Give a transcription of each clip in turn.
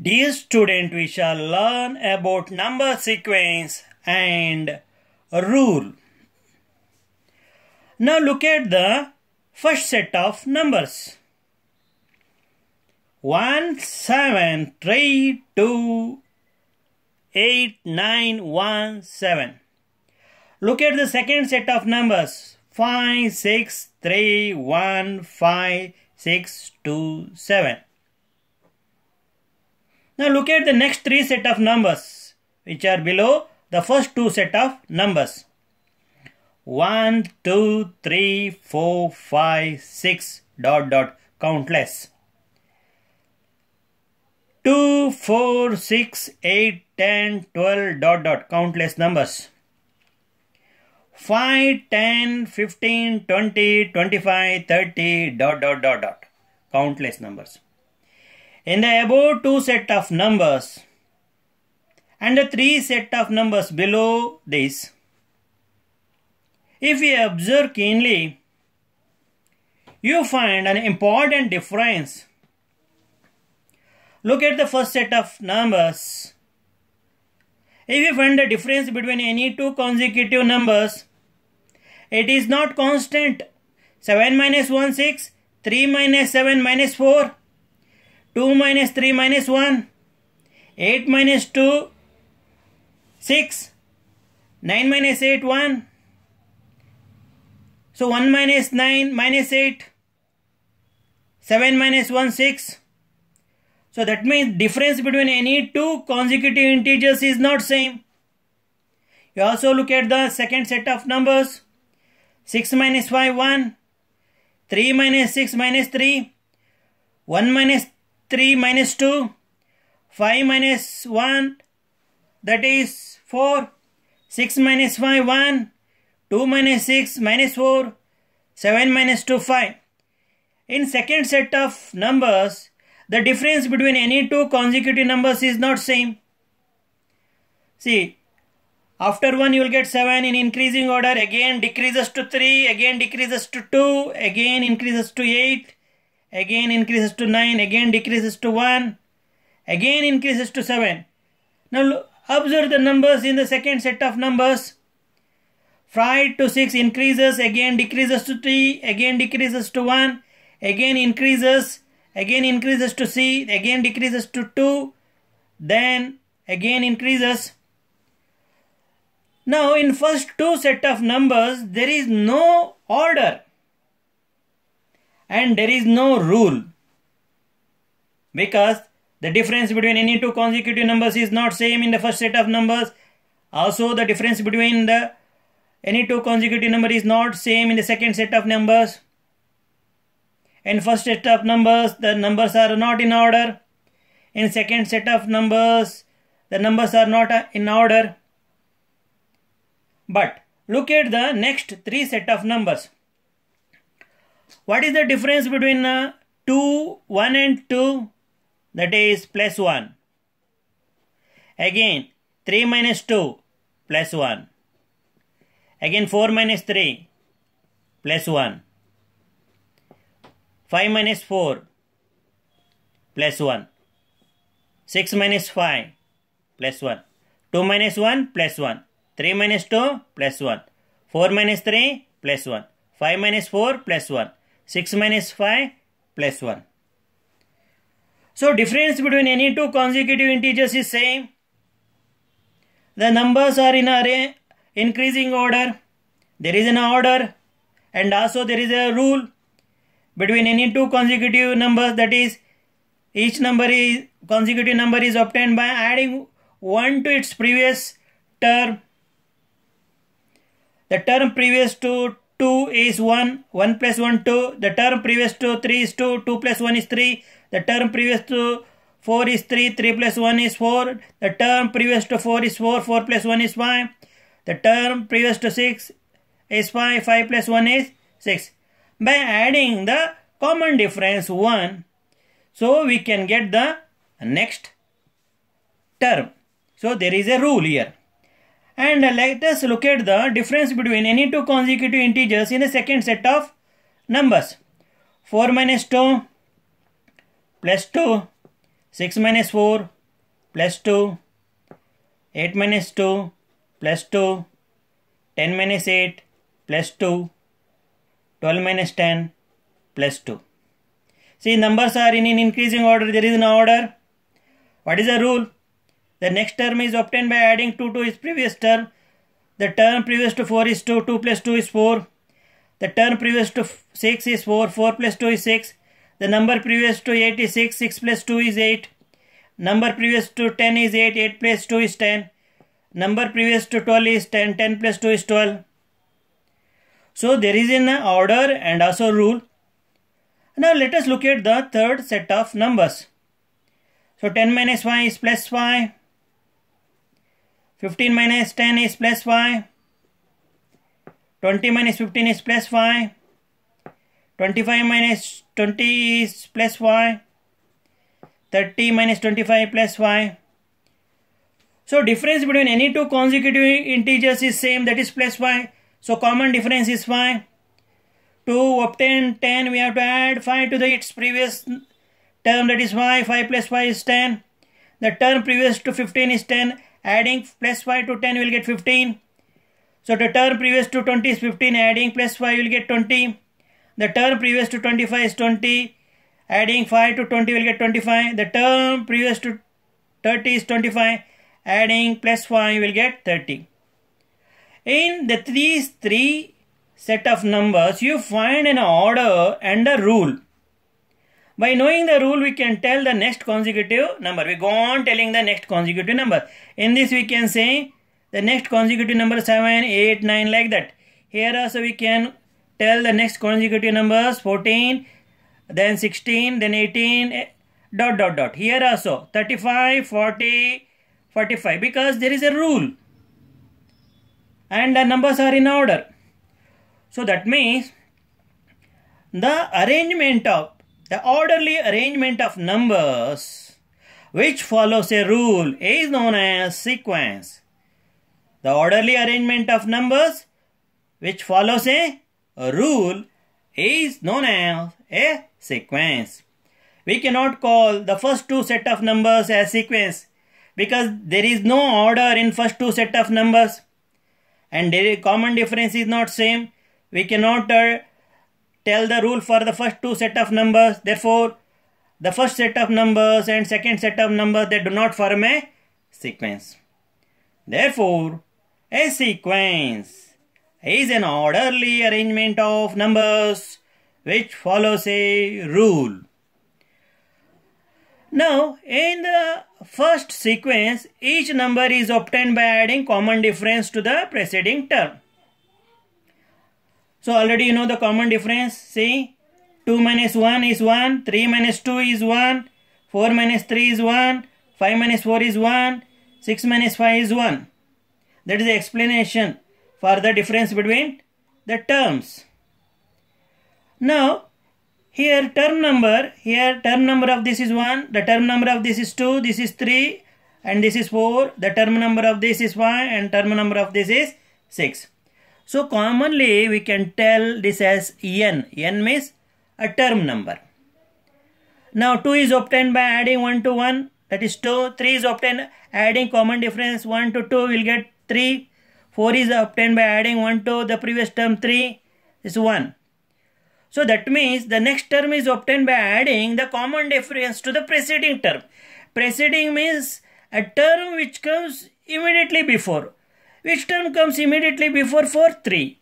Dear student, we shall learn about number sequence and rule. Now look at the first set of numbers. 1, 7, 3, 2, 8, 9, 1, 7. Look at the second set of numbers. 5, 6, 3, 1, 5, 6, 2, 7. Now look at the next three set of numbers which are below the first two set of numbers. 1, 2, 3, 4, 5, 6, dot dot countless. 2, 4, 6, 8, 10, 12 dot dot countless numbers. 5, 10, 15, 20, 25, 30 dot dot dot dot countless numbers. In the above two set of numbers and the three set of numbers below this, if we observe keenly, you find an important difference. Look at the first set of numbers. If you find the difference between any two consecutive numbers, it is not constant. 7 minus 1, 6, 3 minus 7 minus 4, 2 minus 3 minus 1, 8 minus 2, 6, 9 minus 8, 1. So 1 minus 9 minus 8, 7 minus 1, 6. So that means difference between any two consecutive integers is not same. You also look at the second set of numbers. 6 minus 5, 1. 3 minus 6 minus 3. 1 minus 3 minus 2, 5 minus 1, that is 4, 6 minus 5, 1, 2 minus 6, minus 4, 7 minus 2, 5. In second set of numbers, the difference between any two consecutive numbers is not same. See, after 1 you will get 7 in increasing order, again decreases to 3, again decreases to 2, again increases to 8, again increases to 9, again decreases to 1, again increases to 7. Now observe the numbers in the second set of numbers. 5 to 6 increases, again decreases to 3, again decreases to 1, again increases, again increases to C. again decreases to 2, then again increases. Now in first two set of numbers there is no order and there is no rule because the difference between any two consecutive numbers is not same in the first set of numbers also the difference between the any two consecutive number is not same in the second set of numbers in first set of numbers the numbers are not in order in second set of numbers the numbers are not uh, in order but look at the next three set of numbers what is the difference between uh, 2, 1 and 2? That is plus 1. Again, 3 minus 2 plus 1. Again, 4 minus 3 plus 1. 5 minus 4 plus 1. 6 minus 5 plus 1. 2 minus 1 plus 1. 3 minus 2 plus 1. 4 minus 3 plus 1. 5 minus 4 plus 1. 6 minus 5 plus 1. So difference between any two consecutive integers is same. The numbers are in array increasing order. There is an order and also there is a rule between any two consecutive numbers that is each number is consecutive number is obtained by adding 1 to its previous term. The term previous to 2 is 1, 1 plus 1 2, the term previous to 3 is 2, 2 plus 1 is 3, the term previous to 4 is 3, 3 plus 1 is 4, the term previous to 4 is 4, 4 plus 1 is 5, the term previous to 6 is 5, 5 plus 1 is 6. By adding the common difference 1, so we can get the next term. So there is a rule here. And let us look at the difference between any two consecutive integers in the second set of numbers. 4 minus 2 plus 2, 6 minus 4 plus 2, 8 minus 2 plus 2, 10 minus 8 plus 2, 12 minus 10 plus 2. See numbers are in an increasing order, there is no order. What is the rule? The next term is obtained by adding 2 to its previous term. The term previous to 4 is 2, 2 plus 2 is 4. The term previous to 6 is 4, 4 plus 2 is 6. The number previous to 8 is 6, 6 plus 2 is 8. Number previous to 10 is 8, 8 plus 2 is 10. Number previous to 12 is 10, 10 plus 2 is 12. So there is an order and also rule. Now let us look at the third set of numbers. So 10 minus 5 is plus 5. 15 minus 10 is plus 5. 20 minus 15 is plus 5. 25 minus 20 is plus 5. 30 minus 25 plus 5. So difference between any two consecutive integers is same that is plus 5. So common difference is 5. To obtain 10 we have to add 5 to the its previous term that is 5. 5 plus 5 is 10. The term previous to 15 is 10 Adding plus 5 to 10 will get 15. So the term previous to 20 is 15. Adding plus 5 will get 20. The term previous to 25 is 20. Adding 5 to 20 will get 25. The term previous to 30 is 25. Adding plus 5 will get 30. In the these three set of numbers, you find an order and a rule. By knowing the rule, we can tell the next consecutive number. We go on telling the next consecutive number. In this, we can say the next consecutive number 7, 8, 9 like that. Here also we can tell the next consecutive numbers 14, then 16, then 18, eh, dot dot dot. Here also 35, 40, 45 because there is a rule and the numbers are in order. So that means the arrangement of the orderly arrangement of numbers which follows a rule is known as sequence. The orderly arrangement of numbers which follows a rule is known as a sequence. We cannot call the first two set of numbers as sequence because there is no order in first two set of numbers and the common difference is not same. We cannot uh, tell the rule for the first two set of numbers. Therefore, the first set of numbers and second set of numbers, they do not form a sequence. Therefore, a sequence is an orderly arrangement of numbers which follows a rule. Now, in the first sequence, each number is obtained by adding common difference to the preceding term. So already you know the common difference. See, 2 minus 1 is 1, 3 minus 2 is 1, 4 minus 3 is 1, 5 minus 4 is 1, 6 minus 5 is 1. That is the explanation for the difference between the terms. Now, here term number, here term number of this is 1, the term number of this is 2, this is 3 and this is 4, the term number of this is 5 and term number of this is 6. So commonly we can tell this as n. n means a term number. Now 2 is obtained by adding 1 to 1 that is 2. 3 is obtained adding common difference 1 to 2 will get 3. 4 is obtained by adding 1 to the previous term 3 is 1. So that means the next term is obtained by adding the common difference to the preceding term. Preceding means a term which comes immediately before which term comes immediately before 4? 3.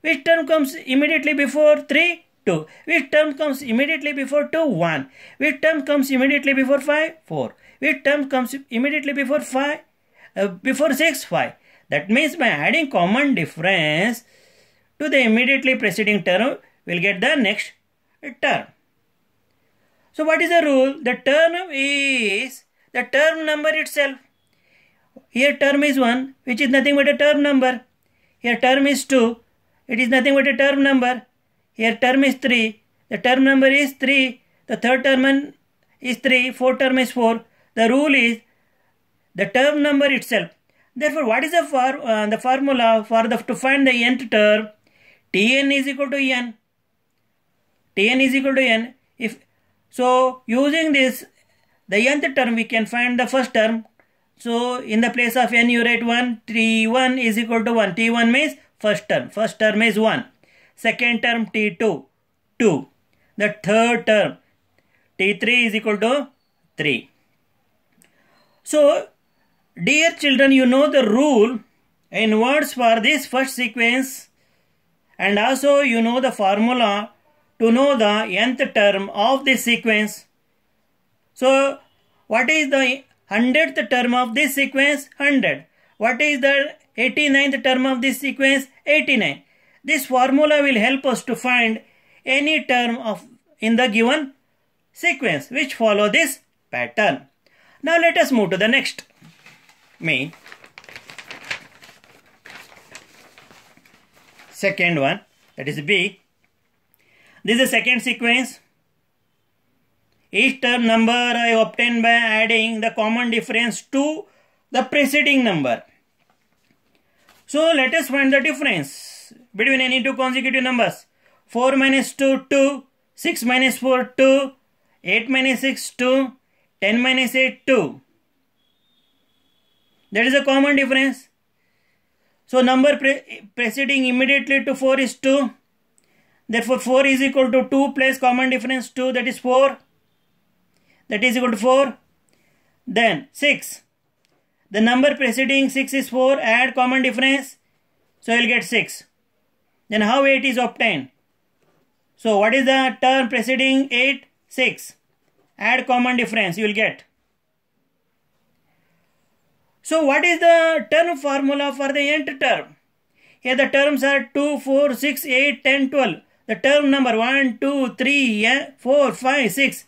Which term comes immediately before 3? 2. Which term comes immediately before 2? 1. Which term comes immediately before 5? 4. Which term comes immediately before 5? Uh, before 6? 5. That means by adding common difference to the immediately preceding term, we'll get the next term. So what is the rule? The term is the term number itself. Here term is 1 which is nothing but a term number. Here term is 2. It is nothing but a term number. Here term is 3. The term number is 3. The third term is 3. Fourth term is 4. The rule is the term number itself. Therefore, what is the, for, uh, the formula for the, to find the nth term? Tn is equal to n. Tn is equal to n. If So, using this, the nth term, we can find the first term so in the place of n you write 1, T1 is equal to 1. T1 means first term. First term is 1. Second term T2, 2. The third term T3 is equal to 3. So dear children you know the rule in words for this first sequence and also you know the formula to know the nth term of this sequence. So what is the 100th term of this sequence 100. What is the 89th term of this sequence 89. This formula will help us to find any term of in the given sequence which follow this pattern. Now let us move to the next main. Second one that is B. This is the second sequence. Each term number I obtain by adding the common difference to the preceding number. So let us find the difference between any two consecutive numbers. 4 minus 2, 2. 6 minus 4, 2. 8 minus 6, 2. 10 minus 8, 2. That is a common difference. So number pre preceding immediately to 4 is 2. Therefore 4 is equal to 2 plus common difference 2 that is 4 that is equal to 4. Then 6. The number preceding 6 is 4. Add common difference. So I will get 6. Then how 8 is obtained? So what is the term preceding 8? 6. Add common difference. You will get. So what is the term formula for the nth term? Here the terms are 2, 4, 6, 8, 10, 12. The term number 1, 2, 3, 4, 5, 6.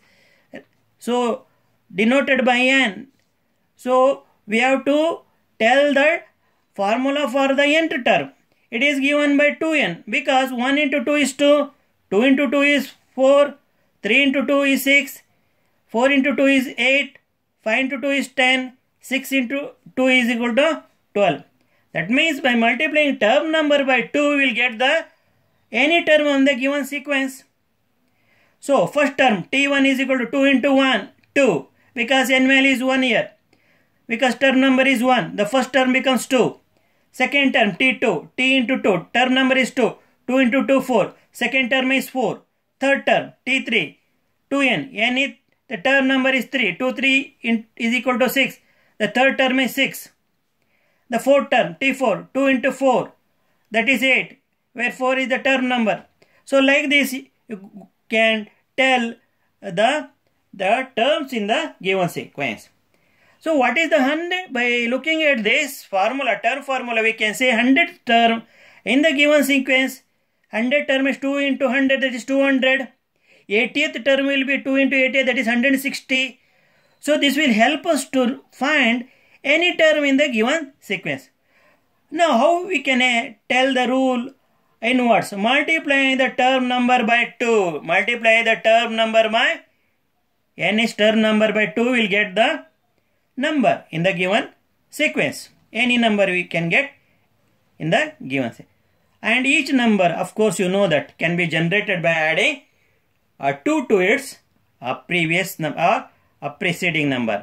So, denoted by n. So, we have to tell the formula for the nth term. It is given by 2n because 1 into 2 is 2, 2 into 2 is 4, 3 into 2 is 6, 4 into 2 is 8, 5 into 2 is 10, 6 into 2 is equal to 12. That means by multiplying term number by 2, we will get the any term on the given sequence. So first term T1 is equal to 2 into 1, 2 because n value is 1 here. Because term number is 1, the first term becomes 2. Second term T2, T into 2, term number is 2, 2 into 2, four second term is 4. Third term T3, 2n, n is, the term number is 3, 2, 3 in, is equal to 6. The third term is 6. The fourth term T4, 2 into 4, that is 8, where 4 is the term number. So like this, you can tell the, the terms in the given sequence. So what is the 100? By looking at this formula, term formula, we can say 100 term in the given sequence. 100 term is 2 into 100, that is 200. 80th term will be 2 into 80, that is 160. So this will help us to find any term in the given sequence. Now how we can uh, tell the rule inwards multiplying the term number by 2 multiply the term number by n is term number by 2 will get the number in the given sequence any number we can get in the given sequence and each number of course you know that can be generated by adding a 2 to its a previous number or a preceding number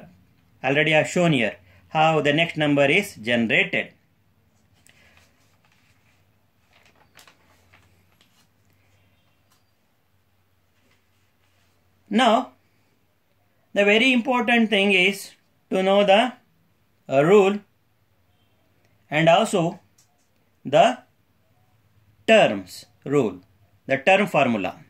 already I have shown here how the next number is generated Now, the very important thing is to know the uh, rule and also the terms rule, the term formula.